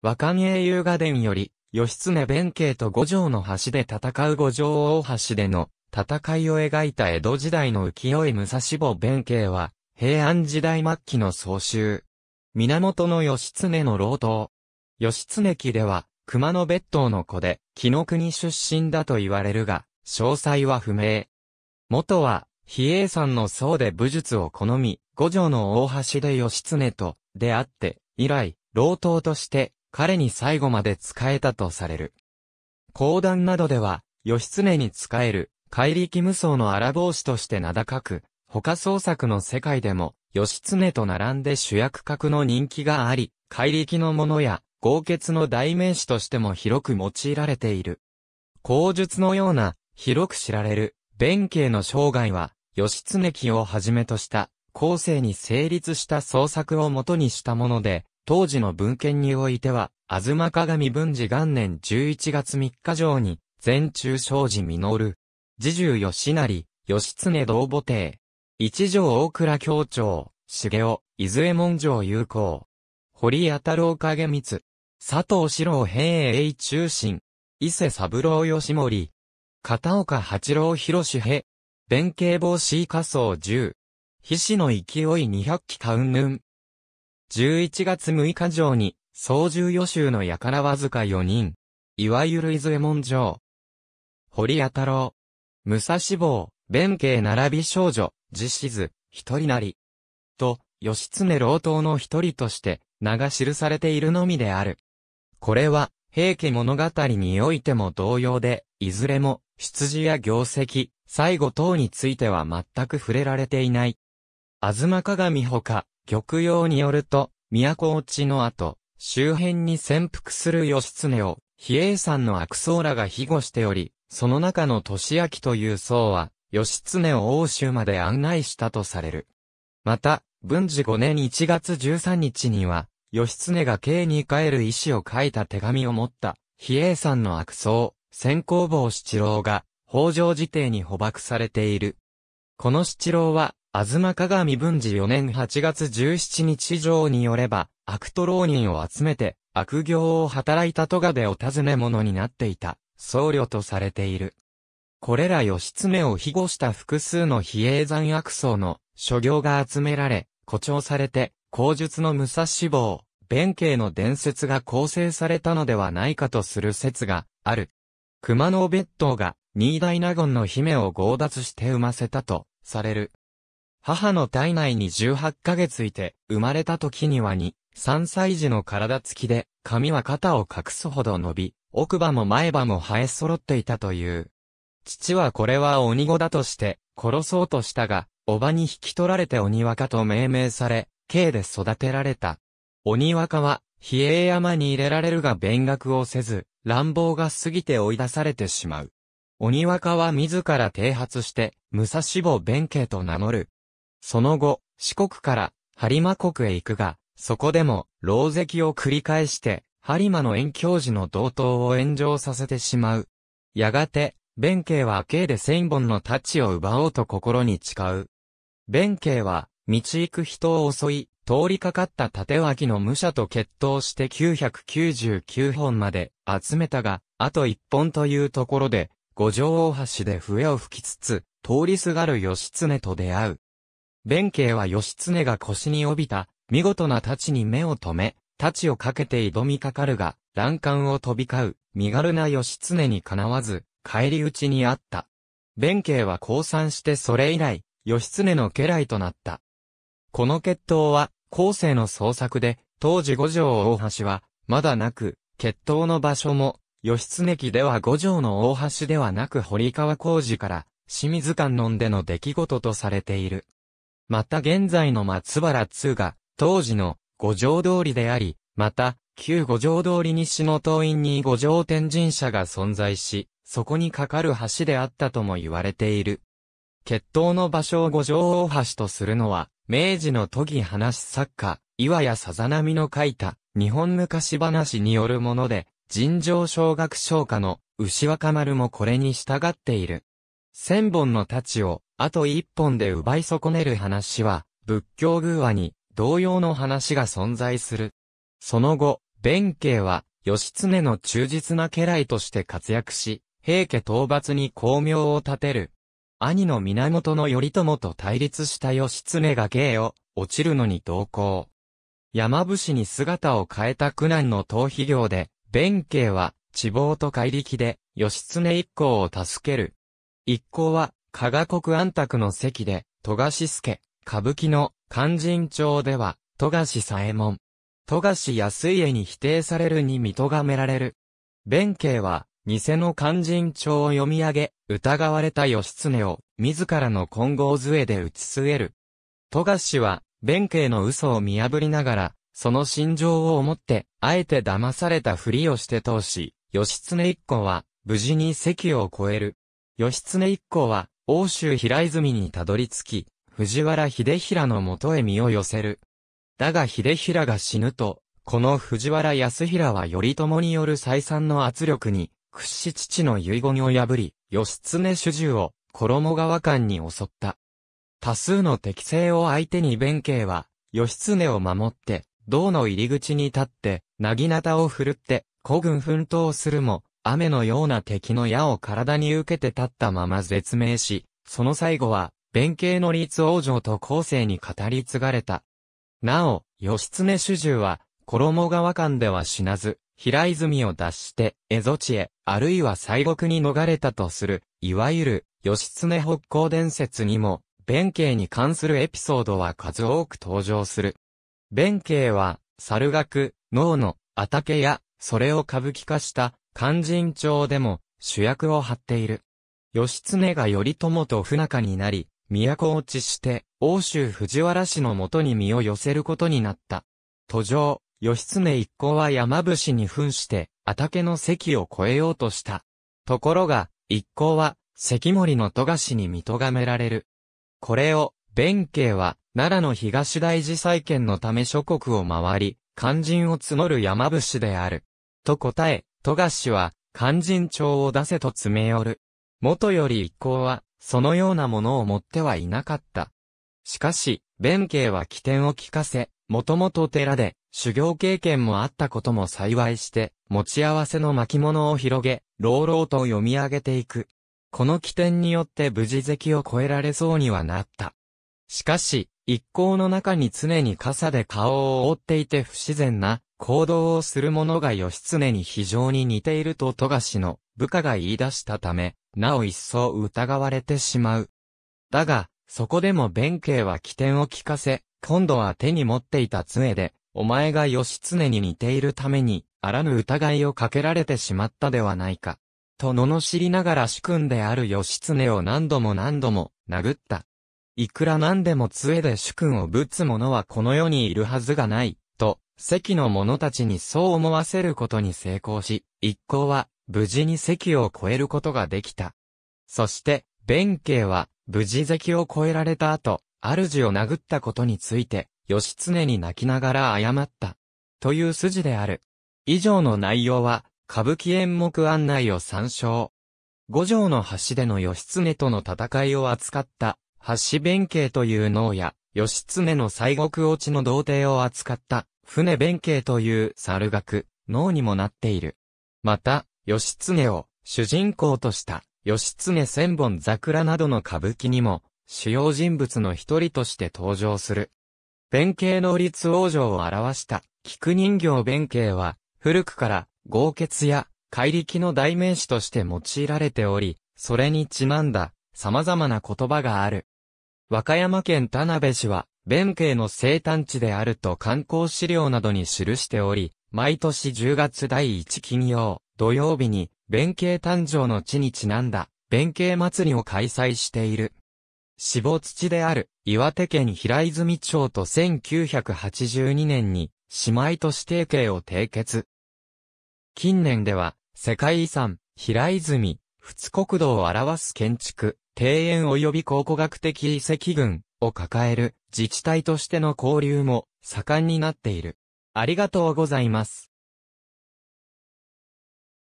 和漢英雄画伝より、義経弁慶と五条の橋で戦う五条大橋での戦いを描いた江戸時代の浮世絵武蔵坊弁慶は、平安時代末期の総集。源義経の老頭。義経記では、熊野別当の子で、木の国出身だと言われるが、詳細は不明。元は、比叡山の僧で武術を好み、五条の大橋で義経と出会って、以来、老頭として、彼に最後まで仕えたとされる。講談などでは、義経に仕える、怪力無双の荒帽子として名高く、他創作の世界でも、義経と並んで主役格の人気があり、怪力のものや、豪傑の代名詞としても広く用いられている。口述のような、広く知られる、弁慶の生涯は、義経記をはじめとした、後世に成立した創作をもとにしたもので、当時の文献においては、吾妻鏡文治元年11月3日上に、全中庄司実、次重吉成、義常道母帝、一条大倉教長、茂雄、伊豆門城友好、堀谷太郎影光、佐藤四郎平永中心、伊勢三郎義盛。片岡八郎広平、弁慶防止下層10、菱の勢い200機カウンヌン、11月6日城に、総重予習の輩わずか4人。いわゆる伊豆門城。堀谷太郎。武蔵坊、弁慶並び少女、実施図、一人なり。と、義経老頭の一人として、名が記されているのみである。これは、平家物語においても同様で、いずれも、出自や業績、最後等については全く触れられていない。吾妻鏡ほか、玉葉によると、都落ちの後、周辺に潜伏する義経を、比叡山の悪僧らが庇護しており、その中の年明という僧は、義経を欧州まで案内したとされる。また、文治5年1月13日には、義経が刑に帰る意思を書いた手紙を持った、比叡山の悪僧、先行坊七郎が、北条寺邸に捕獲されている。この七郎は、東鏡文治4年8月17日上によれば、悪徒浪人を集めて、悪行を働いた戸賀でお尋ね者になっていた、僧侶とされている。これら義経を庇護した複数の比叡山悪僧の諸行が集められ、誇張されて、口述の武蔵志望、弁慶の伝説が構成されたのではないかとする説がある。熊野別当が、新大納言の姫を強奪して産ませたと、される。母の体内に18ヶ月いて、生まれた時には2、3歳児の体つきで、髪は肩を隠すほど伸び、奥歯も前歯も生え揃っていたという。父はこれは鬼子だとして、殺そうとしたが、おばに引き取られて鬼若と命名され、刑で育てられた。鬼若は、比叡山に入れられるが弁学をせず、乱暴が過ぎて追い出されてしまう。鬼若は自ら剃発して、武蔵坊弁慶と名乗る、その後、四国から、播磨国へ行くが、そこでも、牢石を繰り返して、播磨の遠教寺の道統を炎上させてしまう。やがて、弁慶は計で千本の太刀を奪おうと心に誓う。弁慶は、道行く人を襲い、通りかかった縦脇の武者と決闘して999本まで集めたが、あと1本というところで、五条大橋で笛を吹きつつ、通りすがる義経と出会う。弁慶は義経が腰に帯びた、見事な太刀に目を留め、太刀をかけて挑みかかるが、欄干を飛び交う、身軽な義経にかなわず、帰り討ちにあった。弁慶は降参してそれ以来、義経の家来となった。この決闘は、後世の創作で、当時五条大橋は、まだなく、決闘の場所も、義経記では五条の大橋ではなく堀川工事から、清水観音での出来事とされている。また現在の松原通が、当時の五条通りであり、また、旧五条通り西の東院に五条天神社が存在し、そこに架かる橋であったとも言われている。決闘の場所を五条大橋とするのは、明治の都議話作家、岩谷さざなみの書いた、日本昔話によるもので、尋常小学唱歌の牛若丸もこれに従っている。千本の太刀を、あと一本で奪い損ねる話は、仏教偶話に、同様の話が存在する。その後、弁慶は、義経の忠実な家来として活躍し、平家討伐に巧妙を立てる。兄の源頼朝と対立した義経が芸を落ちるのに同行。山伏に姿を変えた苦難の逃避行で、弁慶は、地望と怪力で、義経一行を助ける。一行は、加賀国安宅の席で、戸賀志助、歌舞伎の、勧進帳では、戸賀志左衛門。戸賀志安家に否定されるに見とがめられる。弁慶は、偽の勧進帳を読み上げ、疑われた義経を、自らの金剛杖で打ち据える。戸賀氏は、弁慶の嘘を見破りながら、その心情を思って、あえて騙されたふりをして通し、義経一行は、無事に席を越える。義経一行は、欧州平泉にたどり着き、藤原秀平のもとへ身を寄せる。だが秀平が死ぬと、この藤原康平は頼朝による再三の圧力に、屈し父の遺言を破り、義経主従を衣川間に襲った。多数の敵性を相手に弁慶は、義経を守って、道の入り口に立って、なぎなたを振るって、孤軍奮闘するも、雨のような敵の矢を体に受けて立ったまま絶命し、その最後は、弁慶の立王城と後世に語り継がれた。なお、義経主従は、衣川間では死なず、平泉を脱して、蝦夷地へ、あるいは西国に逃れたとする、いわゆる、義経北港伝説にも、弁慶に関するエピソードは数多く登場する。弁慶は、猿楽、能の、あたけや、それを歌舞伎化した、勧進帳でも主役を張っている。義経が頼朝と不仲になり、都落ちして、欧州藤原氏のもとに身を寄せることになった。途上、義経一行は山伏に扮して、畑の席を越えようとした。ところが、一行は、関森の富樫に見とがめられる。これを、弁慶は、奈良の東大寺再建のため諸国を回り、肝心を募る山伏である。と答え、富樫は、肝心帳を出せと詰め寄る。元より一行は、そのようなものを持ってはいなかった。しかし、弁慶は起点を聞かせ、もともと寺で、修行経験もあったことも幸いして、持ち合わせの巻物を広げ、朗々と読み上げていく。この起点によって無事席を越えられそうにはなった。しかし、一行の中に常に傘で顔を覆っていて不自然な、行動をする者が義経に非常に似ていると富樫の部下が言い出したため、なお一層疑われてしまう。だが、そこでも弁慶は起点を聞かせ、今度は手に持っていた杖で、お前が義経に似ているために、あらぬ疑いをかけられてしまったではないか。と罵りながら主君である義経を何度も何度も殴った。いくら何でも杖で主君をぶつ者はこの世にいるはずがない、関の者たちにそう思わせることに成功し、一行は無事に関を越えることができた。そして、弁慶は無事関を越えられた後、主を殴ったことについて、義経に泣きながら謝った。という筋である。以上の内容は、歌舞伎演目案内を参照。五条の橋での義経との戦いを扱った、橋弁慶という能や、義経の西国落ちの童貞を扱った、船弁慶という猿学、脳にもなっている。また、義経を主人公とした義経千本桜などの歌舞伎にも主要人物の一人として登場する。弁慶の立王女を表した菊人形弁慶は古くから豪傑や怪力の代名詞として用いられており、それにちなんだ様々な言葉がある。和歌山県田辺市は弁慶の生誕地であると観光資料などに記しており、毎年10月第1金曜、土曜日に、弁慶誕生の地にちなんだ、弁慶祭りを開催している。死亡土である、岩手県平泉町と1982年に、姉妹都市提携を締結。近年では、世界遺産、平泉、仏国土を表す建築、庭園及び考古学的遺跡群、を抱える自治体としての交流も盛んになっている。ありがとうございます。